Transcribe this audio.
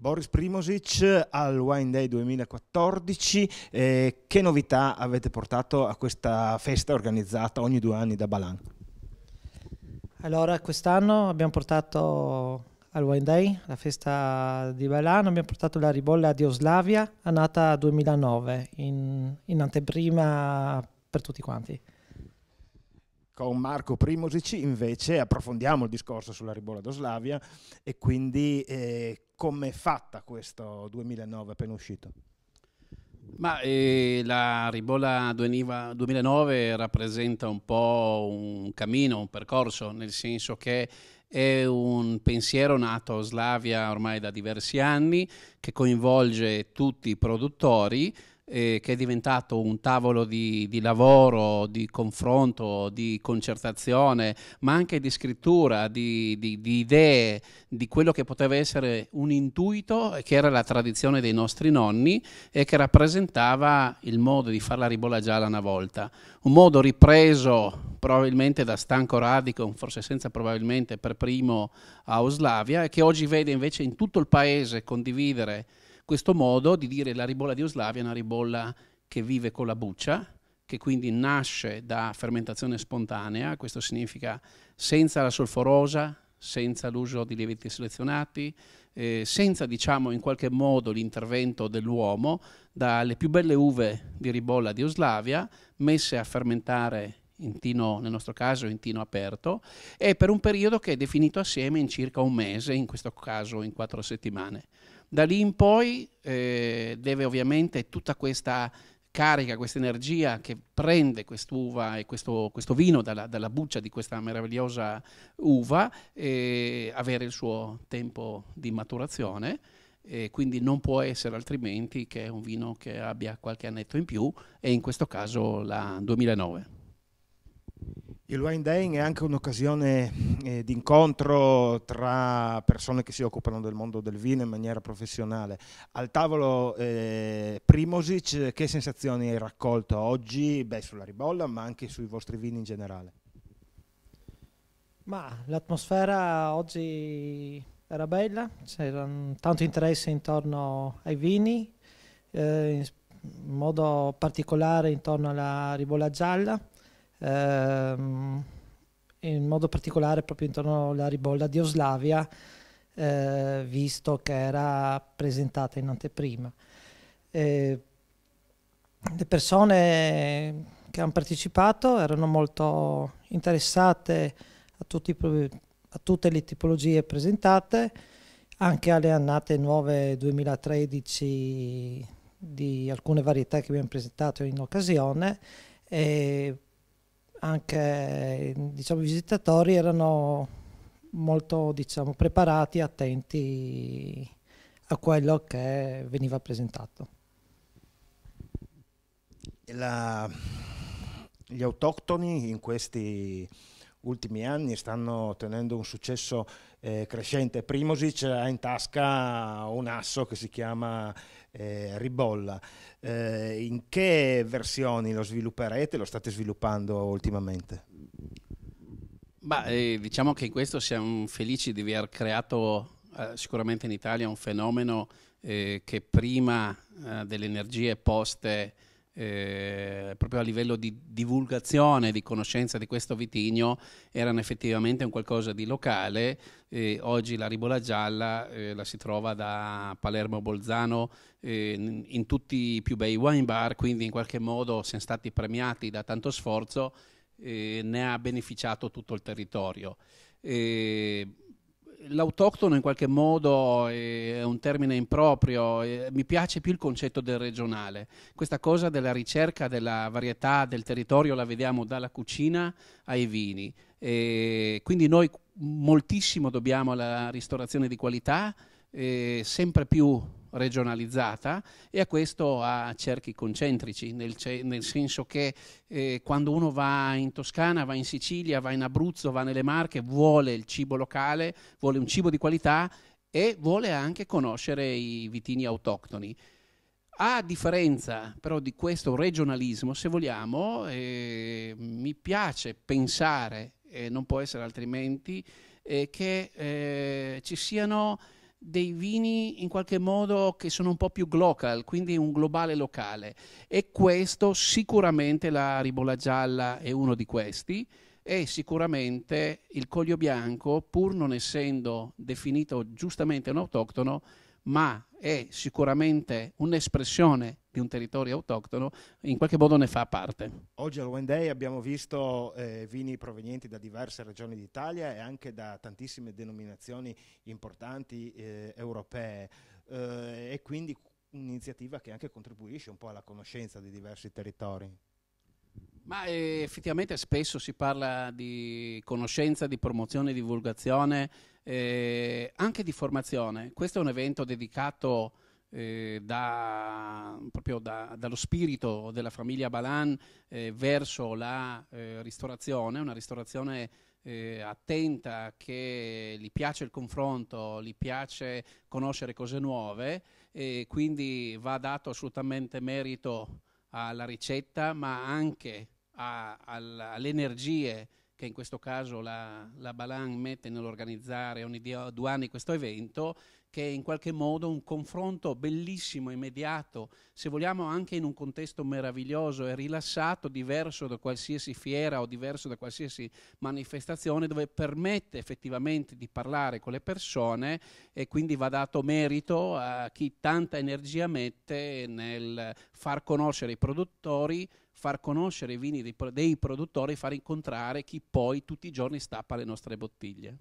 Boris Primosic al Wine Day 2014, eh, che novità avete portato a questa festa organizzata ogni due anni da Balan? Allora, quest'anno abbiamo portato al Wine Day, la festa di Balan, abbiamo portato la ribolla di Oslavia, nata 2009, in, in anteprima per tutti quanti. Con Marco Primosic invece approfondiamo il discorso sulla Ribolado-Slavia e quindi eh, come è fatta questo 2009 appena uscito? Ma, eh, la ribolla 2009 rappresenta un po' un cammino, un percorso, nel senso che è un pensiero nato a Slavia ormai da diversi anni che coinvolge tutti i produttori eh, che è diventato un tavolo di, di, lavoro, di confronto, di concertazione, ma anche di scrittura, di, di, di, idee, di quello che poteva essere un intuito eh, che era la tradizione dei nostri nonni e che rappresentava il modo di farla la ribolla gialla una volta. Un modo ripreso probabilmente da Stanco Radico, forse senza probabilmente per primo a Oslavia, e che oggi vede invece in tutto il paese condividere questo modo di dire la ribolla di Oslavia è una ribolla che vive con la buccia, che quindi nasce da fermentazione spontanea, questo significa senza la solforosa, senza l'uso di lieviti selezionati, eh, senza diciamo in qualche modo l'intervento dell'uomo, dalle più belle uve di ribolla di Oslavia messe a fermentare in tino, nel nostro caso in tino aperto, e per un periodo che è definito assieme in circa un mese, in questo caso in quattro settimane. Da lì in poi eh, deve ovviamente tutta questa carica, questa energia che prende quest'uva e questo, questo vino dalla, dalla, buccia di questa meravigliosa uva e eh, avere il suo tempo di maturazione. E quindi non può essere altrimenti che un vino che abbia qualche annetto in più e in questo caso la 2009. Il Wine Day è anche un'occasione eh, di incontro tra persone che si occupano del mondo del vino in maniera professionale. Al tavolo eh, Primosic, che sensazioni hai raccolto oggi beh, sulla ribolla ma anche sui vostri vini in generale? Ma l'atmosfera oggi era bella, c'era tanto interesse intorno ai vini, eh, in modo particolare intorno alla ribolla gialla ehm, in modo particolare proprio intorno alla ribolla di Oslavia, eh, visto che era presentata in anteprima. Eh, le persone che hanno partecipato erano molto interessate a, tutti, a tutte le tipologie presentate, anche alle annate nuove 2013 di alcune varietà che abbiamo presentato in occasione e anche diciamo, i visitatori erano molto diciamo, preparati e attenti a quello che veniva presentato. La... gli autoctoni in questi ultimi anni stanno ottenendo un successo eh, crescente. Primosic ha in tasca un asso che si chiama eh, Ribolla. Eh, in che versioni lo svilupperete? Lo state sviluppando ultimamente? Bah, eh, diciamo che in questo siamo felici di aver creato eh, sicuramente in Italia un fenomeno eh, che prima delle energie poste eh, proprio a livello di divulgazione, di conoscenza di questo vitigno, erano effettivamente un qualcosa di locale. Eh, oggi la ribola gialla eh, la si trova da Palermo a Bolzano eh, in tutti i più bei wine bar, quindi in qualche modo siamo stati premiati da tanto sforzo, eh, ne ha beneficiato tutto il territorio. Eh, l'autoctono in qualche modo è un termine improprio, mi piace più il concetto del regionale. Questa cosa della ricerca della varietà del territorio la vediamo dalla cucina ai vini. E quindi noi moltissimo dobbiamo alla ristorazione di qualità, sempre più regionalizzata e a questo ha cerchi concentrici, nel, nel senso che eh, quando uno va in Toscana, va in Sicilia, va in Abruzzo, va nelle Marche, vuole il cibo locale, vuole un cibo di qualità e vuole anche conoscere i vitini autoctoni. A differenza però di questo regionalismo, se vogliamo, eh, mi piace pensare, e eh, non può essere altrimenti, eh, che eh, ci siano dei vini in qualche modo che sono un po' più global, quindi un globale locale. E questo sicuramente la ribola gialla è uno di questi e sicuramente il coglio bianco, pur non essendo definito giustamente un autoctono, ma è sicuramente un'espressione di un territorio autoctono, in qualche modo ne fa parte. Oggi al Wine Day abbiamo visto eh, vini provenienti da diverse regioni d'Italia e anche da tantissime denominazioni importanti eh, europee eh, e quindi un'iniziativa che anche contribuisce un po' alla conoscenza di diversi territori. Ma eh, effettivamente spesso si parla di conoscenza, di promozione, divulgazione, eh, anche di formazione. Questo è un evento dedicato eh, da, proprio da, dallo spirito della famiglia Balan eh, verso la eh, ristorazione, una ristorazione eh, attenta, che gli piace il confronto, gli piace conoscere cose nuove e quindi va dato assolutamente merito alla ricetta, ma anche a, a, alle energie che in questo caso la, la Balan mette nell'organizzare ogni due anni questo evento, che è in qualche modo un confronto bellissimo, immediato, se vogliamo anche in un contesto meraviglioso e rilassato, diverso da qualsiasi fiera o diverso da qualsiasi manifestazione, dove permette effettivamente di parlare con le persone e quindi va dato merito a chi tanta energia mette nel far conoscere i produttori, far conoscere i vini dei, dei produttori, far incontrare chi poi tutti i giorni stappa le nostre bottiglie.